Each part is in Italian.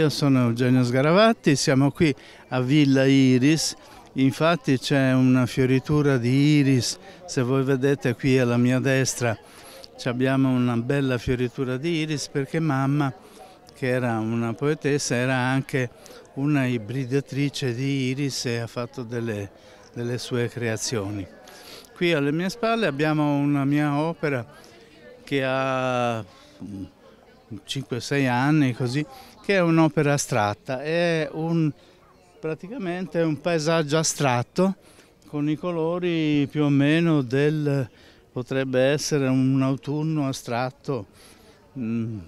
Io sono Eugenio Sgaravatti, siamo qui a Villa Iris, infatti c'è una fioritura di iris, se voi vedete qui alla mia destra abbiamo una bella fioritura di iris perché mamma, che era una poetessa, era anche una ibridatrice di iris e ha fatto delle, delle sue creazioni. Qui alle mie spalle abbiamo una mia opera che ha 5-6 anni così, che è un'opera astratta, è un, praticamente un paesaggio astratto con i colori più o meno del, potrebbe essere un autunno astratto mm,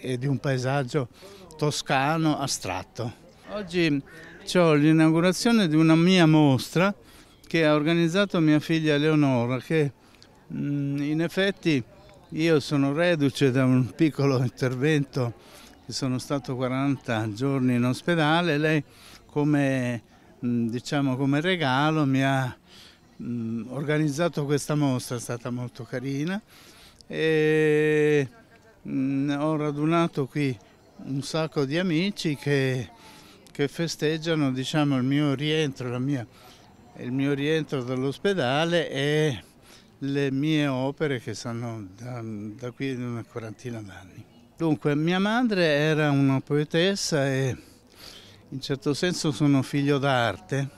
e di un paesaggio toscano astratto. Oggi ho l'inaugurazione di una mia mostra che ha organizzato mia figlia Leonora che mm, in effetti io sono reduce da un piccolo intervento sono stato 40 giorni in ospedale, lei come, mm, diciamo, come regalo mi ha mm, organizzato questa mostra, è stata molto carina e mm, ho radunato qui un sacco di amici che, che festeggiano diciamo, il mio rientro, mia, il mio rientro dall'ospedale e le mie opere che sono da, da qui in una quarantina d'anni. Dunque, mia madre era una poetessa e in certo senso sono figlio d'arte,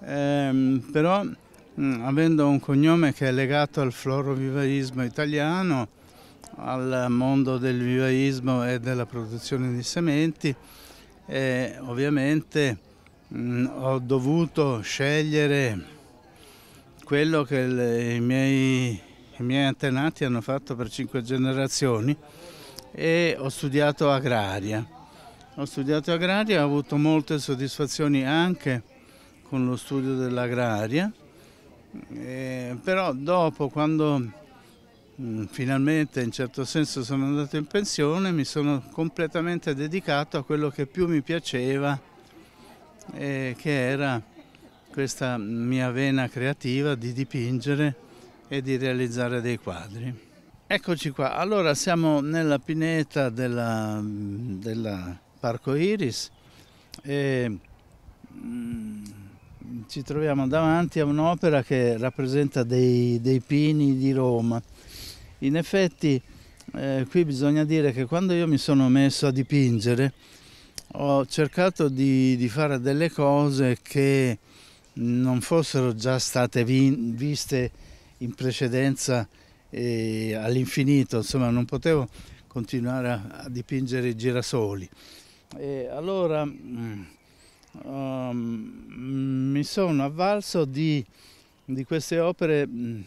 ehm, però mh, avendo un cognome che è legato al florovivaismo italiano, al mondo del vivaismo e della produzione di sementi, e ovviamente mh, ho dovuto scegliere quello che le, i, miei, i miei antenati hanno fatto per cinque generazioni, e ho studiato agraria. Ho studiato agraria, ho avuto molte soddisfazioni anche con lo studio dell'agraria, però dopo quando mm, finalmente in certo senso sono andato in pensione mi sono completamente dedicato a quello che più mi piaceva, eh, che era questa mia vena creativa di dipingere e di realizzare dei quadri. Eccoci qua, allora siamo nella pineta del della Parco Iris e mm, ci troviamo davanti a un'opera che rappresenta dei, dei, pini di Roma. In effetti eh, qui bisogna dire che quando io mi sono messo a dipingere ho cercato di, di fare delle cose che non fossero già state vi, viste in precedenza all'infinito, insomma non potevo continuare a, a dipingere i girasoli. E allora mm, um, mi sono avvalso di, di queste opere, mm,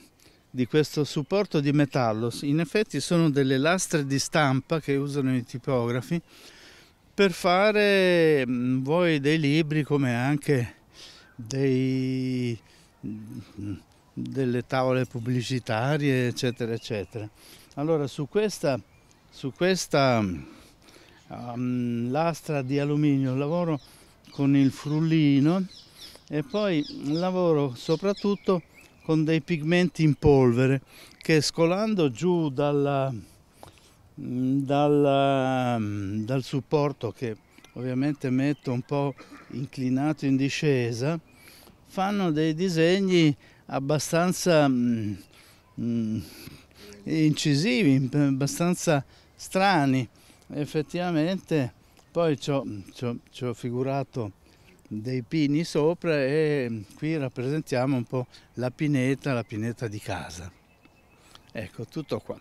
di questo supporto di metallo. In effetti sono delle lastre di stampa che usano i tipografi per fare mm, voi dei libri come anche dei delle tavole pubblicitarie, eccetera, eccetera. Allora su questa, su questa um, lastra di alluminio lavoro con il frullino e poi lavoro soprattutto con dei pigmenti in polvere che scolando giù dalla, dalla, dal supporto che ovviamente metto un po' inclinato in discesa fanno dei disegni abbastanza mm, mm, incisivi, abbastanza strani. Effettivamente poi ci ho, ci, ho, ci ho, figurato dei pini sopra e qui rappresentiamo un po' la pineta, la pineta di casa. Ecco, tutto qua.